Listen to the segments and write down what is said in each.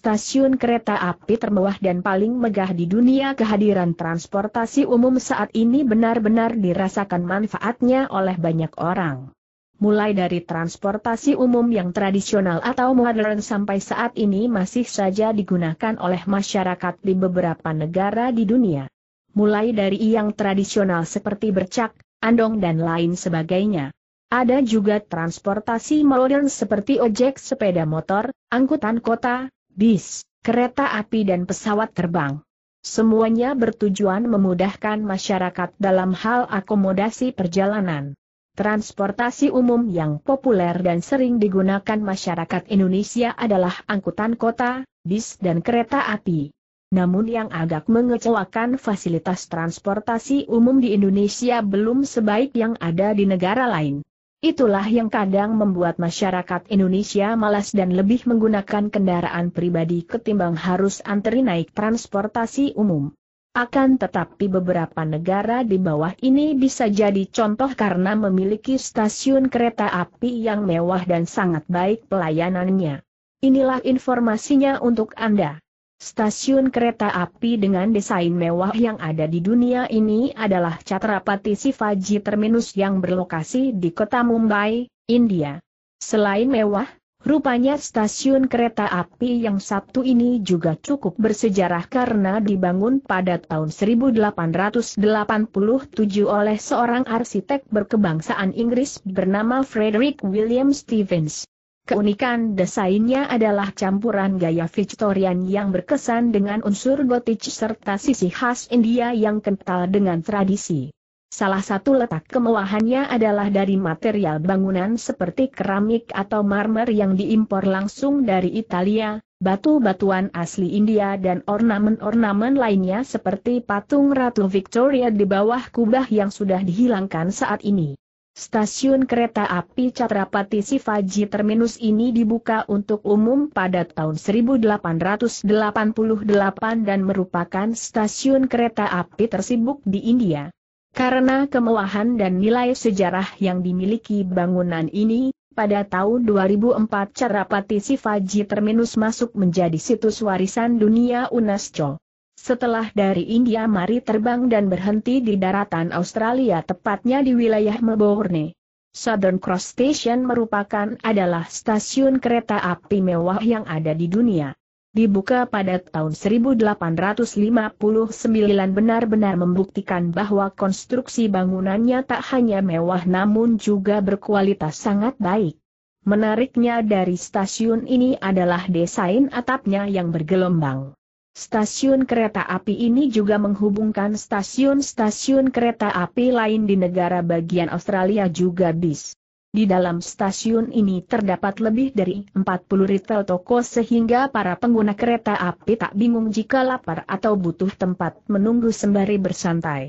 stasiun kereta api termewah dan paling megah di dunia kehadiran transportasi umum saat ini benar-benar dirasakan manfaatnya oleh banyak orang. Mulai dari transportasi umum yang tradisional atau modern sampai saat ini masih saja digunakan oleh masyarakat di beberapa negara di dunia. Mulai dari yang tradisional seperti bercak, andong dan lain sebagainya. Ada juga transportasi modern seperti ojek sepeda motor, angkutan kota, bis, kereta api dan pesawat terbang. Semuanya bertujuan memudahkan masyarakat dalam hal akomodasi perjalanan. Transportasi umum yang populer dan sering digunakan masyarakat Indonesia adalah angkutan kota, bis dan kereta api. Namun yang agak mengecewakan fasilitas transportasi umum di Indonesia belum sebaik yang ada di negara lain. Itulah yang kadang membuat masyarakat Indonesia malas dan lebih menggunakan kendaraan pribadi ketimbang harus antri naik transportasi umum. Akan tetapi beberapa negara di bawah ini bisa jadi contoh karena memiliki stasiun kereta api yang mewah dan sangat baik pelayanannya. Inilah informasinya untuk Anda. Stasiun kereta api dengan desain mewah yang ada di dunia ini adalah Chhatrapati Shivaji Terminus yang berlokasi di kota Mumbai, India. Selain mewah, rupanya stasiun kereta api yang Sabtu ini juga cukup bersejarah karena dibangun pada tahun 1887 oleh seorang arsitek berkebangsaan Inggris bernama Frederick William Stevens. Keunikan desainnya adalah campuran gaya Victorian yang berkesan dengan unsur gotik serta sisi khas India yang kental dengan tradisi. Salah satu letak kemewahannya adalah dari material bangunan seperti keramik atau marmer yang diimpor langsung dari Italia, batu-batuan asli India dan ornamen-ornamen lainnya seperti patung Ratu Victoria di bawah kubah yang sudah dihilangkan saat ini. Stasiun kereta api Catrapati Sivaji Terminus ini dibuka untuk umum pada tahun 1888 dan merupakan stasiun kereta api tersibuk di India. Karena kemewahan dan nilai sejarah yang dimiliki bangunan ini, pada tahun 2004 Catrapati Sivaji Terminus masuk menjadi situs warisan dunia UNESCO. Setelah dari India mari terbang dan berhenti di daratan Australia tepatnya di wilayah Melbourne. Southern Cross Station merupakan adalah stasiun kereta api mewah yang ada di dunia. Dibuka pada tahun 1859 benar-benar membuktikan bahwa konstruksi bangunannya tak hanya mewah namun juga berkualitas sangat baik. Menariknya dari stasiun ini adalah desain atapnya yang bergelombang. Stasiun kereta api ini juga menghubungkan stasiun-stasiun kereta api lain di negara bagian Australia juga bis. Di dalam stasiun ini terdapat lebih dari 40 retail toko sehingga para pengguna kereta api tak bingung jika lapar atau butuh tempat menunggu sembari bersantai.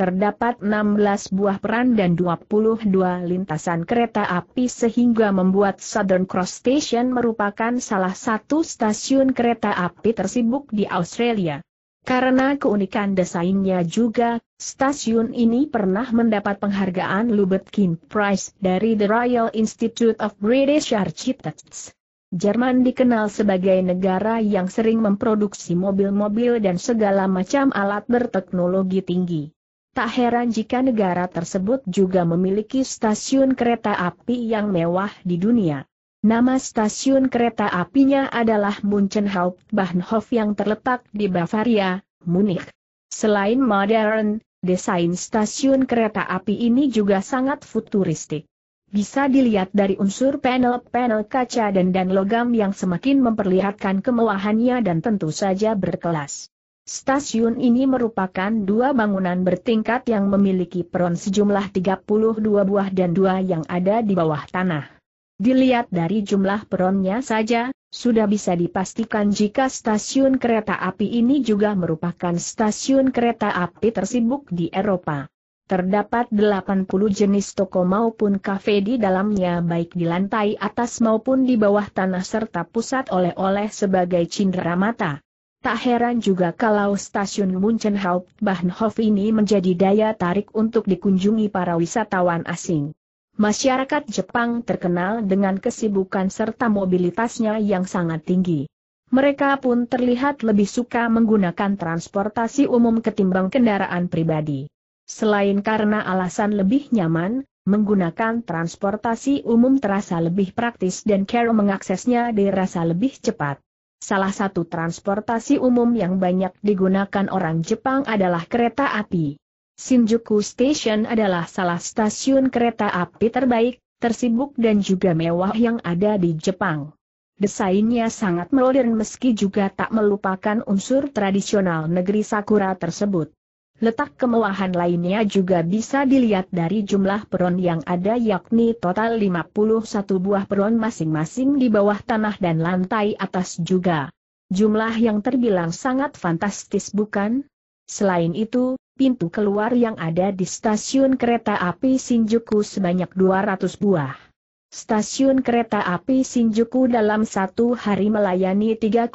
Terdapat 16 buah peran dan 22 lintasan kereta api sehingga membuat Southern Cross Station merupakan salah satu stasiun kereta api tersibuk di Australia. Karena keunikan desainnya juga, stasiun ini pernah mendapat penghargaan Lubet King Prize dari The Royal Institute of British Architects. Jerman dikenal sebagai negara yang sering memproduksi mobil-mobil dan segala macam alat berteknologi tinggi. Tak heran jika negara tersebut juga memiliki stasiun kereta api yang mewah di dunia. Nama stasiun kereta apinya adalah München Hauptbahnhof yang terletak di Bavaria, Munich. Selain modern, desain stasiun kereta api ini juga sangat futuristik. Bisa dilihat dari unsur panel-panel kaca dan dan logam yang semakin memperlihatkan kemewahannya dan tentu saja berkelas. Stasiun ini merupakan dua bangunan bertingkat yang memiliki peron sejumlah 32 buah dan dua yang ada di bawah tanah. Dilihat dari jumlah peronnya saja, sudah bisa dipastikan jika stasiun kereta api ini juga merupakan stasiun kereta api tersibuk di Eropa. Terdapat 80 jenis toko maupun kafe di dalamnya baik di lantai atas maupun di bawah tanah serta pusat oleh-oleh sebagai cindera mata. Tak heran juga kalau stasiun München Hauptbahnhof ini menjadi daya tarik untuk dikunjungi para wisatawan asing. Masyarakat Jepang terkenal dengan kesibukan serta mobilitasnya yang sangat tinggi. Mereka pun terlihat lebih suka menggunakan transportasi umum ketimbang kendaraan pribadi. Selain karena alasan lebih nyaman, menggunakan transportasi umum terasa lebih praktis dan cara mengaksesnya dirasa lebih cepat. Salah satu transportasi umum yang banyak digunakan orang Jepang adalah kereta api. Shinjuku Station adalah salah stasiun kereta api terbaik, tersibuk dan juga mewah yang ada di Jepang. Desainnya sangat modern meski juga tak melupakan unsur tradisional negeri Sakura tersebut. Letak kemewahan lainnya juga bisa dilihat dari jumlah peron yang ada yakni total 51 buah peron masing-masing di bawah tanah dan lantai atas juga. Jumlah yang terbilang sangat fantastis bukan? Selain itu, pintu keluar yang ada di stasiun kereta api Shinjuku sebanyak 200 buah. Stasiun kereta api Shinjuku dalam satu hari melayani 3,6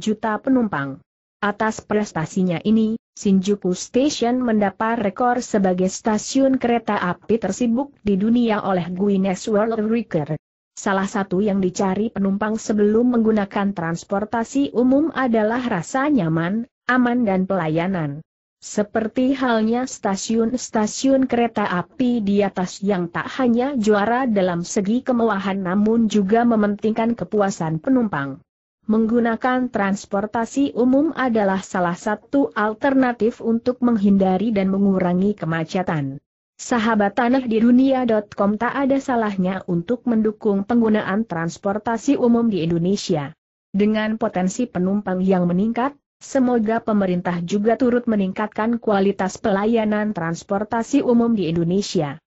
juta penumpang. Atas prestasinya ini, Shinjuku Station mendapat rekor sebagai stasiun kereta api tersibuk di dunia oleh Guinness World Record. Salah satu yang dicari penumpang sebelum menggunakan transportasi umum adalah rasa nyaman, aman dan pelayanan. Seperti halnya stasiun-stasiun kereta api di atas yang tak hanya juara dalam segi kemewahan namun juga mementingkan kepuasan penumpang. Menggunakan transportasi umum adalah salah satu alternatif untuk menghindari dan mengurangi kemacetan. Sahabat tanah di dunia.com tak ada salahnya untuk mendukung penggunaan transportasi umum di Indonesia. Dengan potensi penumpang yang meningkat, semoga pemerintah juga turut meningkatkan kualitas pelayanan transportasi umum di Indonesia.